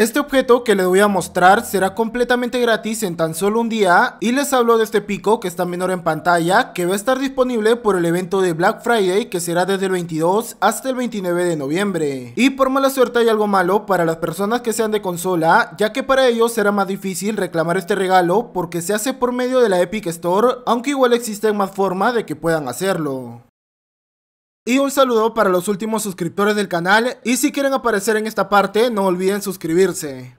Este objeto que les voy a mostrar será completamente gratis en tan solo un día y les hablo de este pico que está menor en pantalla que va a estar disponible por el evento de Black Friday que será desde el 22 hasta el 29 de noviembre. Y por mala suerte hay algo malo para las personas que sean de consola ya que para ellos será más difícil reclamar este regalo porque se hace por medio de la Epic Store aunque igual existen más formas de que puedan hacerlo. Y un saludo para los últimos suscriptores del canal y si quieren aparecer en esta parte no olviden suscribirse.